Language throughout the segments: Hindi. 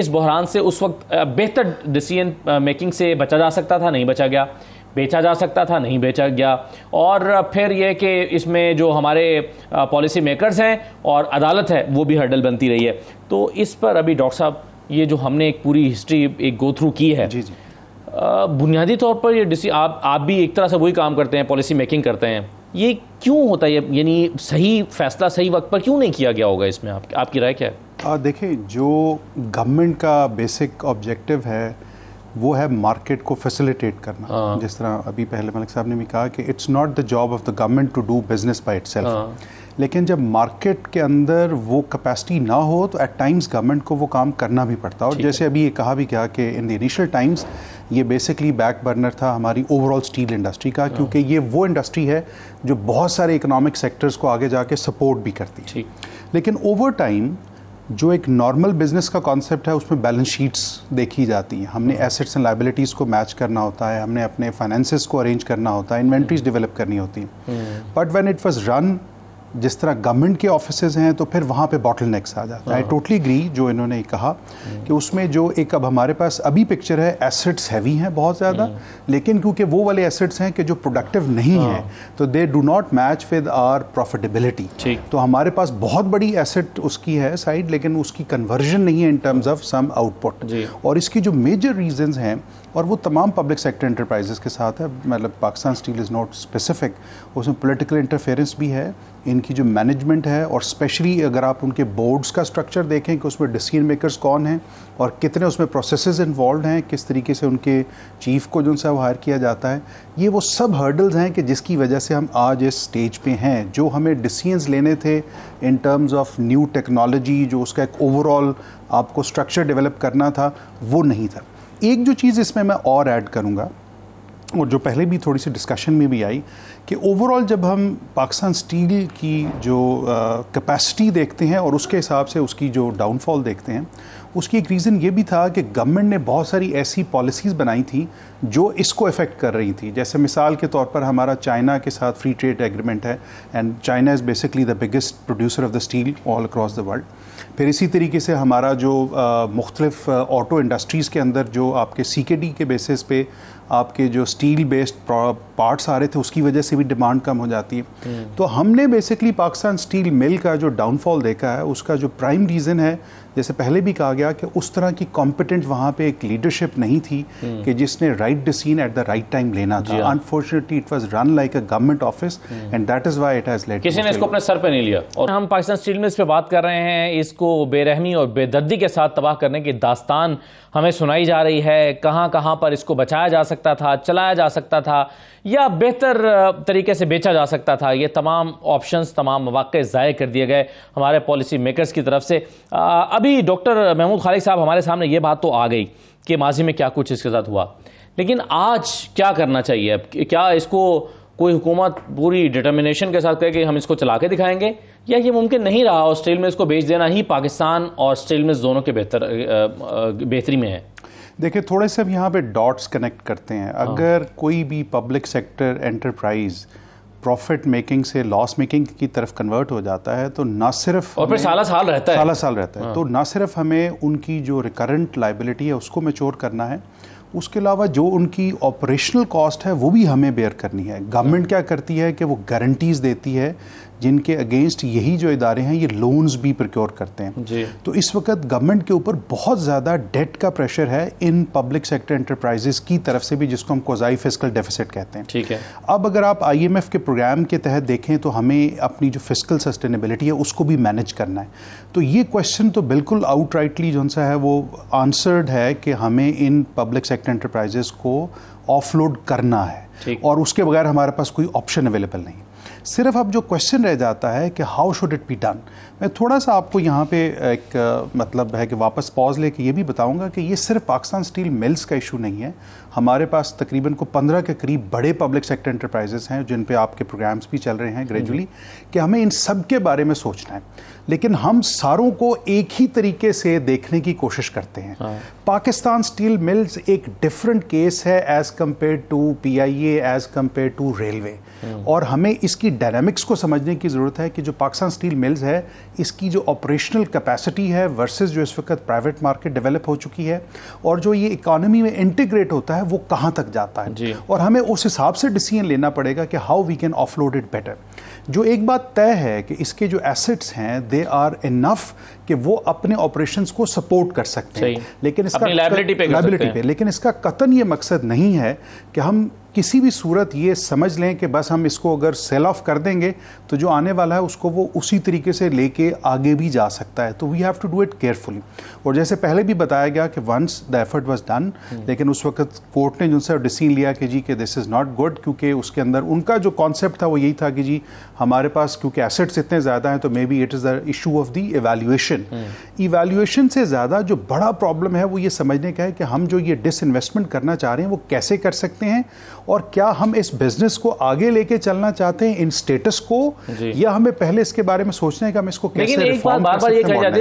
इस बहरान से उस वक्त बेहतर डिसीजन मेकिंग से बचा जा सकता था नहीं बचा गया बेचा जा सकता था नहीं बेचा गया और फिर यह कि इसमें जो हमारे पॉलिसी मेकर्स हैं और अदालत है वो भी हर्डल बनती रही है तो इस पर अभी डॉक्टर साहब ये जो हमने एक पूरी हिस्ट्री एक गो थ्रू की है जी जी बुनियादी तौर पर ये डिसी आप आप भी एक तरह से वही काम करते हैं पॉलिसी मेकिंग करते हैं ये क्यों होता है यानी सही फैसला सही वक्त पर क्यों नहीं किया गया होगा इसमें आप, आपकी राय क्या है देखें जो गवर्नमेंट का बेसिक ऑब्जेक्टिव है वो है मार्केट को फैसिलिटेट करना हाँ। जिस तरह अभी पहले मलिक साहब ने भी कहा कि it's not the job of the government to do business by it लेकिन जब मार्केट के अंदर वो कैपेसिटी ना हो तो एट टाइम्स गवर्नमेंट को वो काम करना भी पड़ता और जैसे अभी ये कहा भी गया कि इन द इनिशियल टाइम्स ये बेसिकली बैक बर्नर था हमारी ओवरऑल स्टील इंडस्ट्री का हाँ। क्योंकि ये वो इंडस्ट्री है जो बहुत सारे इकोनॉमिक सेक्टर्स को आगे जाके सपोर्ट भी करती है लेकिन ओवर टाइम जो एक नॉर्मल बिजनेस का कॉन्सेप्ट है उसमें बैलेंस शीट्स देखी जाती हैं हमने एसेट्स एंड लाइबिलिटीज़ को मैच करना होता है हमने अपने फाइनेंसेस को अरेंज करना होता है इन्वेंट्रीज हम्म। डेवलप करनी होती हैं but when it was run जिस तरह गवर्नमेंट के ऑफिस हैं तो फिर वहाँ पे बॉटल नेक्स आ जाता है आई टोटली ग्री जो इन्होंने कहा कि उसमें जो एक अब हमारे पास अभी पिक्चर है एसिड्स हैवी हैं बहुत ज़्यादा हाँ। लेकिन क्योंकि वो वाले एसिड्स हैं कि जो प्रोडक्टिव नहीं हैं हाँ। तो they do not match with our profitability तो हमारे पास बहुत बड़ी एसेट उसकी है साइड लेकिन उसकी कन्वर्जन नहीं है in terms of some output और इसकी जो मेजर रीजन हैं और वो तमाम पब्लिक सेक्टर इंटरप्राइजेस के साथ है मतलब Pakistan steel is not specific उसमें पॉलिटिकल इंटरफेरेंस भी है इनकी जो मैनेजमेंट है और स्पेशली अगर आप उनके बोर्ड्स का स्ट्रक्चर देखें कि उसमें डिसीजन मेकर्स कौन हैं और कितने उसमें प्रोसेस इन्वॉल्व हैं किस तरीके से उनके चीफ को जो उनसे वो हायर किया जाता है ये वो सब हर्डल्स हैं कि जिसकी वजह से हम आज इस स्टेज पे हैं जो हमें डिसीजंस लेने थे in terms of new technology जो उसका एक ओवरऑल आपको स्ट्रक्चर डेवलप करना था वो नहीं था एक जो चीज़ इसमें मैं और ऐड करूँगा और जो पहले भी थोड़ी सी डिस्कशन में भी आई कि ओवरऑल जब हम पाकिस्तान स्टील की जो कैपेसिटी देखते हैं और उसके हिसाब से उसकी जो डाउनफॉल देखते हैं उसकी एक रीज़न ये भी था कि गवर्नमेंट ने बहुत सारी ऐसी पॉलिसीज़ बनाई थी जो इसको इफ़ेक्ट कर रही थी जैसे मिसाल के तौर पर हमारा चाइना के साथ फ्री ट्रेड एग्रीमेंट है and China is basically the biggest producer of the steel all across the world फिर इसी तरीके से हमारा जो मुख्तलिफ ऑटो इंडस्ट्रीज़ के अंदर जो आपके सी के डी के बेसिस पे आपके जो स्टील बेस्ड पार्ट्स आ रहे थे उसकी वजह से भी डिमांड कम हो जाती है हम्म। तो हमने बेसिकली पाकिस्तान स्टील मिल का जो डाउनफॉल देखा है उसका जो प्राइम रीज़न है जैसे पहले भी कहा गया कि उस तरह की कॉम्पिटेंट वहाँ पे एक लीडरशिप नहीं थी हम्म। कि जिसने right decision at the right time लेना था unfortunately it was run like a government office and that is why it has late किसी ने इसको अपने सर पे नहीं लिया और हम पाकिस्तान स्टील मिल्स पे बात कर रहे हैं इसको बेरहमी और बेदर्दी के साथ तबाह करने की दास्तान हमें सुनाई जा रही है कहाँ कहाँ पर इसको बचाया जा सकता था चलाया जा सकता था या बेहतर तरीके से बेचा जा सकता था ये तमाम ऑप्शंस तमाम मौाक़ ज़ाय कर दिए गए हमारे पॉलिसी मेकर्स की तरफ से अब अभी डॉक्टर महमूद खालिक साहब हमारे सामने ये बात तो आ गई कि माजी में क्या कुछ इसके साथ हुआ लेकिन आज क्या करना चाहिए अब क्या इसको कोई हुकूमत पूरी डिटर्मिनेशन के साथ कहे कि हम इसको चला के दिखाएंगे या ये मुमकिन नहीं रहा ऑस्ट्रेल में इसको बेच देना ही पाकिस्तान और ऑस्ट्रेल में दोनों के बेहतर बेहतरी में है देखिए थोड़े से हम यहाँ पे डॉट्स कनेक्ट करते हैं हाँ। अगर कोई भी public sector enterprise profit making से लॉस मेकिंग की तरफ कन्वर्ट हो जाता है तो ना सिर्फ और फिर साला साल रहता है साला साल रहता है हाँ। तो ना सिर्फ हमें उनकी जो रिकरेंट लाइबिलिटी है उसको मेच्योर करना है उसके अलावा जो उनकी ऑपरेशनल कॉस्ट है वो भी हमें बेयर करनी है गवर्नमेंट हाँ। क्या करती है कि वो गारंटीज़ देती है जिनके अगेंस्ट यही जो इदारे हैं ये लोन्स भी प्रोक्योर करते हैं जी। तो इस वक्त गवर्नमेंट के ऊपर बहुत ज़्यादा डेट का प्रेशर है इन पब्लिक सेक्टर इंटरप्राइजेस की तरफ से भी जिसको हम कोजाई फिजिकल डेफिसिट कहते हैं ठीक है अब अगर आप आई के प्रोग्राम के तहत देखें तो हमें अपनी जो फिजिकल सस्टेनेबिलिटी है उसको भी मैनेज करना है तो ये क्वेश्चन तो बिल्कुल आउट राइटली जो सा है वो आंसर्ड है कि हमें इन पब्लिक सेक्टर इंटरप्राइजेस को ऑफलोड करना है और उसके बगैर हमारे पास कोई ऑप्शन अवेलेबल नहीं सिर्फ अब जो क्वेश्चन रह जाता है कि how should it be done मैं थोड़ा सा आपको यहाँ पे एक मतलब है कि वापस पॉज लेके ये भी बताऊँगा कि ये सिर्फ पाकिस्तान स्टील मिल्स का इशू नहीं है हमारे पास तकरीबन को पंद्रह के करीब बड़े पब्लिक सेक्टर इंटरप्राइजेस हैं जिन पे आपके प्रोग्राम्स भी चल रहे हैं ग्रेजुअली हम्म। कि हमें इन सब के बारे में सोचना है लेकिन हम सारों को एक ही तरीके से देखने की कोशिश करते हैं हाँ। पाकिस्तान स्टील मिल्स एक डिफरेंट केस है as compared to P I as compared to railway और हमें इसकी डायनामिक्स को समझने की ज़रूरत है कि जो पाकिस्तान स्टील मिल्स है इसकी जो ऑपरेशनल कैपेसिटी है वर्सेस जो इस वक्त प्राइवेट मार्केट डेवलप हो चुकी है और जो ये इकानमी में इंटीग्रेट होता है वो कहाँ तक जाता है और हमें उस हिसाब से डिसीजन लेना पड़ेगा कि how we can offload it better जो एक बात तय है कि इसके जो एसेट्स हैं दे आर इनफ कि वो अपने ऑपरेशंस को सपोर्ट कर सकते हैं लेकिन इसका लाइबिलिटी पे, लाइबिलिटी पे लेकिन इसका कतन ये मकसद नहीं है कि हम किसी भी सूरत ये समझ लें कि बस हम इसको अगर सेल ऑफ कर देंगे तो जो आने वाला है उसको वो उसी तरीके से लेके आगे भी जा सकता है तो we have to do it carefully और जैसे पहले भी बताया गया कि once the effort was done लेकिन उस वक्त कोर्ट ने जिनसे डिसीजन लिया कि जी कि दिस इज़ नॉट गुड क्योंकि उसके अंदर उनका जो कॉन्सेप्ट था वो यही था कि जी हमारे पास क्योंकि एसेट्स इतने ज़्यादा हैं तो maybe it is the issue of the evaluation evaluation evaluation से ज़्यादा जो बड़ा प्रॉब्लम है वो ये समझने का है कि हम जो ये डिस इन्वेस्टमेंट करना चाह रहे हैं वो कैसे कर सकते हैं और क्या हम इस बिजनेस को आगे लेके चलना चाहते हैं इन स्टेटस को या हमें पहले इसके बारे में सोचना है कि हम इसको कैसे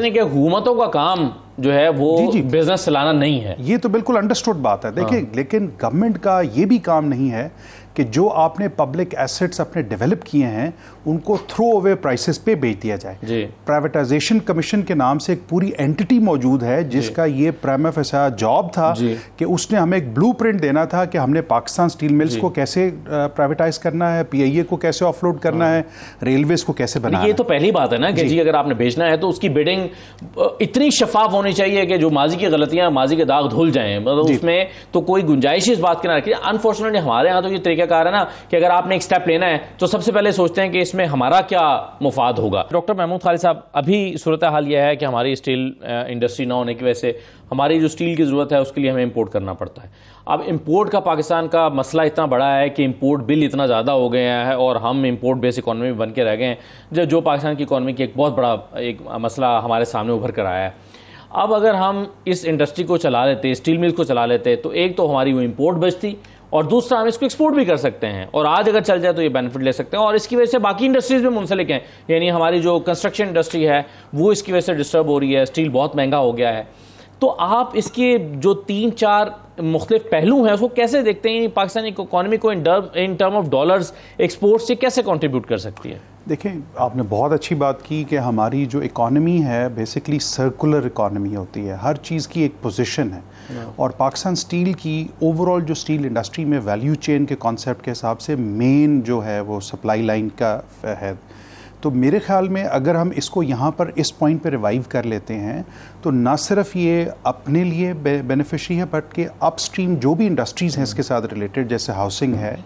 लेकिन का काम जो है वो बिजनेस चलाना नहीं है ये तो बिल्कुल अंडरस्टूड बात है हाँ। देखिए लेकिन गवर्नमेंट का ये भी काम नहीं है कि जो आपने पब्लिक एसेट्स अपने डेवलप किए हैं उनको थ्रो अवे प्राइसेस पे बेच दिया जाए प्राइवेटाइजेशन कमीशन के नाम से एक पूरी एंटिटी मौजूद है जिसका ये प्राइम एफ जॉब था कि उसने हमें एक ब्लू देना था कि हमने पाकिस्तान स्टील मिल्स को कैसे प्राइवेटाइज करना है पी e को कैसे ऑफलोड करना हाँ। है रेलवेज को कैसे बनाना ये तो पहली बात है ना कि जी अगर आपने भेजना है तो उसकी बिडिंग इतनी शफाफ होनी चाहिए कि जो माजी की गलतियां माजी के दाग धुल जाए मतलब उसमें तो कोई गुंजाइश इस बात की ना रखी अनफॉर्चुनेटली हमारे यहाँ तो ये तरीका क्या कह रहा है ना कि अगर आपने एक स्टेप लेना है तो सबसे पहले सोचते हैं कि इसमें हमारा क्या मुफाद होगा डॉक्टर महमूद खालिद साहब अभी सूरत हाल यह है कि हमारी स्टील इंडस्ट्री ना होने की वजह से हमारी जो स्टील की ज़रूरत है उसके लिए हमें इम्पोर्ट करना पड़ता है अब इम्पोर्ट का पाकिस्तान का मसला इतना बड़ा है कि इम्पोर्ट बिल इतना ज़्यादा हो गया है और हम इम्पोर्ट बेस इकानमी बन के रह गए हैं जो जो पाकिस्तान की इकानमी की एक बहुत बड़ा एक मसला हमारे सामने उभर कर आया है अब अगर हम इस इंडस्ट्री को चला लेते स्टील मिल को चला लेते तो एक तो हमारी वो इम्पोर्ट बचती और दूसरा हम इसको एक्सपोर्ट भी कर सकते हैं और आज अगर चल जाए तो ये बेनिफिट ले सकते हैं और इसकी वजह से बाकी इंडस्ट्रीज भी मुंसलिक हैं यानी हमारी जो कंस्ट्रक्शन इंडस्ट्री है वो इसकी वजह से डिस्टर्ब हो रही है स्टील बहुत महंगा हो गया है तो आप इसके जो तीन चार मुख्त पहलू हैं उसको कैसे देखते हैं पाकिस्तानी इकानमी को in in term of dollars export से कैसे कंट्रीब्यूट कर सकती है देखें आपने बहुत अच्छी बात की कि हमारी जो इकॉनमी है बेसिकली सर्कुलर इकॉनमी होती है हर चीज़ की एक पोजीशन है और पाकिस्तान स्टील की ओवरऑल जो स्टील इंडस्ट्री में वैल्यू चेन के कॉन्सेप्ट के हिसाब से मेन जो है वो सप्लाई लाइन का है तो मेरे ख्याल में अगर हम इसको यहाँ पर इस पॉइंट पर रिवाइव कर लेते हैं तो ना सिर्फ ये अपने लिए बेनिफिशरी है बट के अपस्ट्रीम जो भी इंडस्ट्रीज़ हैं इसके साथ रिलेटेड जैसे हाउसिंग है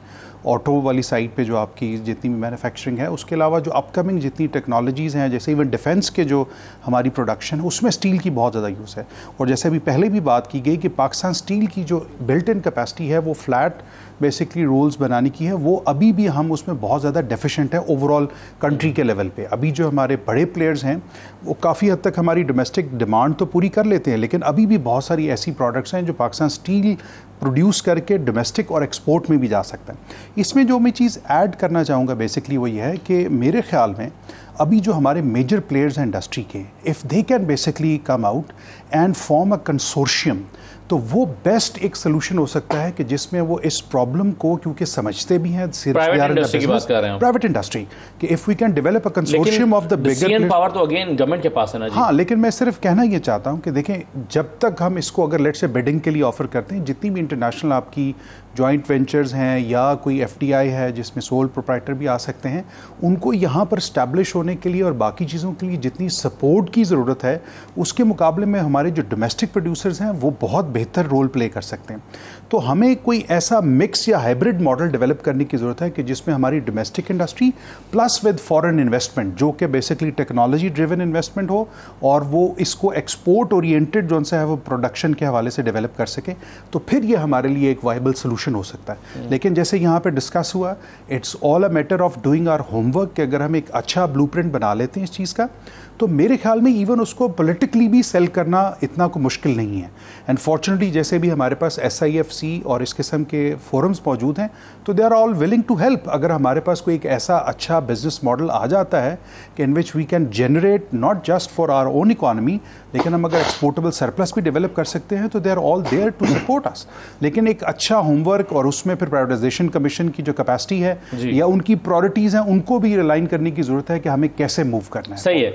ऑटो वाली साइड पे जो आपकी जितनी भी मैन्युफैक्चरिंग है उसके अलावा जो अपकमिंग जितनी टेक्नोलॉजीज़ हैं जैसे इवन डिफेंस के जो हमारी प्रोडक्शन है उसमें स्टील की बहुत ज़्यादा यूज़ है और जैसे अभी पहले भी बात की गई कि पाकिस्तान स्टील की जो बिल्ट इन कैपेसिटी है वो फ्लैट बेसिकली रोल्स बनाने की है वो अभी भी हम उसमें बहुत ज़्यादा डेफिशेंट है ओवरऑल कंट्री के लेवल पर अभी जो हमारे बड़े प्लेयर्स हैं वो काफ़ी हद तक हमारी डोमेस्टिक डिमांड डिमांड तो पूरी कर लेते हैं लेकिन अभी भी बहुत सारी ऐसी प्रोडक्ट्स हैं जो पाकिस्तान स्टील प्रोड्यूस करके डोमेस्टिक और एक्सपोर्ट में भी जा सकते हैं इसमें जो मैं चीज़ ऐड करना चाहूँगा बेसिकली वो ये है कि मेरे ख्याल में अभी जो हमारे मेजर प्लेयर्स हैं इंडस्ट्री के if they can basically come out and form a consortium तो वो बेस्ट एक सोल्यूशन हो सकता है कि जिसमें वो इस प्रॉब्लम को क्योंकि समझते भी हैं प्राइवेट इंडस्ट्री कि if we can develop a consortium of the bigger power तो अगेन गवर्नमेंट के पास है ना हाँ लेकिन मैं सिर्फ कहना ये चाहता हूँ कि देखें जब तक हम इसको अगर लेट से बिडिंग के लिए ऑफर करते हैं जितनी भी इंटरनेशनल आपकी जॉइंट वेंचर्स हैं या कोई एफ है जिसमें सोल प्रोप्राइटर भी आ सकते हैं उनको यहाँ पर स्टैब्लिश होने के लिए और बाकी चीज़ों के लिए जितनी सपोर्ट की ज़रूरत है उसके मुकाबले में हमारे जो डोमेस्टिक प्रोड्यूसर्स हैं वो बहुत बेहतर रोल प्ले कर सकते हैं तो हमें कोई ऐसा मिक्स या हाइब्रिड मॉडल डेवलप करने की ज़रूरत है कि जिसमें हमारी domestic industry plus with foreign investment जो कि बेसिकली टेक्नोलॉजी ड्रिवन इन्वेस्टमेंट हो और वो इसको एक्सपोर्ट ओरिएंटेड जो है वो प्रोडक्शन के हवाले से डेवलप कर सके तो फिर ये हमारे लिए एक वाइबल सोल्यूशन हो सकता है hmm. लेकिन जैसे यहाँ पर डिस्कस हुआ it's all a matter of doing our homework कि अगर हम एक अच्छा ब्लू बना लेते हैं इस चीज़ का तो मेरे ख्याल में इवन उसको पोलिटिकली भी सेल करना इतना को मुश्किल नहीं है एंड फॉर्चुनेटली जैसे भी हमारे पास एस आई एफ सी और इस किस्म के फोरम्स मौजूद हैं तो they are all willing to help अगर हमारे पास कोई एक ऐसा अच्छा बिजनेस मॉडल आ जाता है कि in which we can generate not just for our own economy लेकिन हम अगर एक्सपोर्टेबल सरप्लस भी डेवलप कर सकते हैं तो they are all there to support us लेकिन एक अच्छा होमवर्क और उसमें फिर प्राइवेटाइजेशन कमीशन की जो कैपेसिटी है या उनकी प्रायोरिटीज़ हैं उनको भी रिलाइन करने की ज़रूरत है कि हमें कैसे मूव करना है सही है